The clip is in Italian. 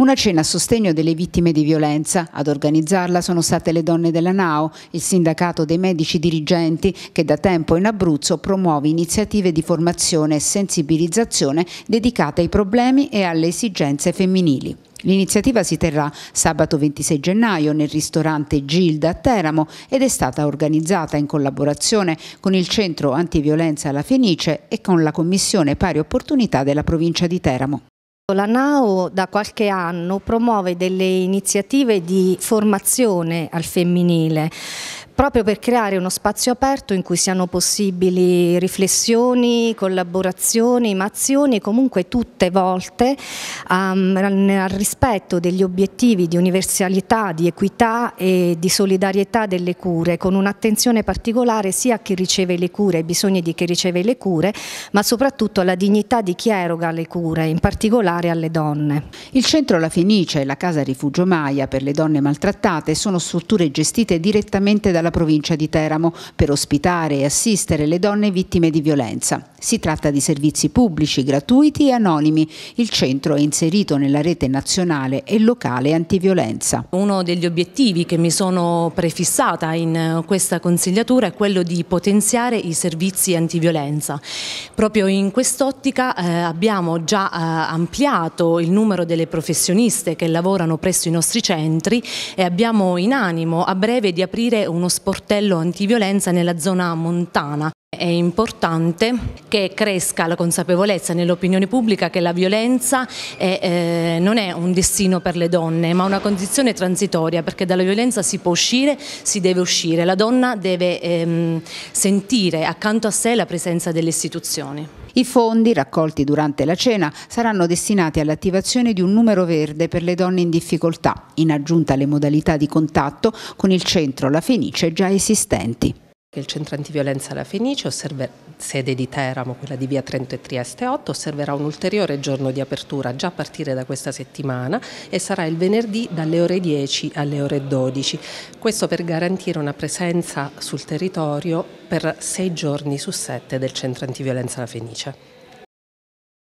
Una cena a sostegno delle vittime di violenza. Ad organizzarla sono state le donne della NAO, il sindacato dei medici dirigenti che da tempo in Abruzzo promuove iniziative di formazione e sensibilizzazione dedicate ai problemi e alle esigenze femminili. L'iniziativa si terrà sabato 26 gennaio nel ristorante Gilda a Teramo ed è stata organizzata in collaborazione con il Centro Antiviolenza alla Fenice e con la Commissione Pari Opportunità della provincia di Teramo. La NAO da qualche anno promuove delle iniziative di formazione al femminile proprio per creare uno spazio aperto in cui siano possibili riflessioni, collaborazioni, ma azioni comunque tutte volte um, al rispetto degli obiettivi di universalità, di equità e di solidarietà delle cure, con un'attenzione particolare sia a chi riceve le cure, ai bisogni di chi riceve le cure, ma soprattutto alla dignità di chi eroga le cure, in particolare alle donne. Il centro La Fenice e la casa rifugio Maia per le donne maltrattate sono strutture gestite direttamente dalla della provincia di Teramo per ospitare e assistere le donne vittime di violenza. Si tratta di servizi pubblici, gratuiti e anonimi. Il centro è inserito nella rete nazionale e locale antiviolenza. Uno degli obiettivi che mi sono prefissata in questa consigliatura è quello di potenziare i servizi antiviolenza. Proprio in quest'ottica eh, abbiamo già eh, ampliato il numero delle professioniste che lavorano presso i nostri centri e abbiamo in animo a breve di aprire uno sportello antiviolenza nella zona montana. È importante che cresca la consapevolezza nell'opinione pubblica che la violenza è, eh, non è un destino per le donne ma una condizione transitoria perché dalla violenza si può uscire, si deve uscire, la donna deve ehm, sentire accanto a sé la presenza delle istituzioni. I fondi raccolti durante la cena saranno destinati all'attivazione di un numero verde per le donne in difficoltà, in aggiunta alle modalità di contatto con il centro La Fenice già esistenti. Il centro antiviolenza La Fenice, osserver, sede di Teramo, quella di via Trento e Trieste 8, osserverà un ulteriore giorno di apertura già a partire da questa settimana e sarà il venerdì dalle ore 10 alle ore 12. Questo per garantire una presenza sul territorio per sei giorni su sette del centro antiviolenza La Fenice.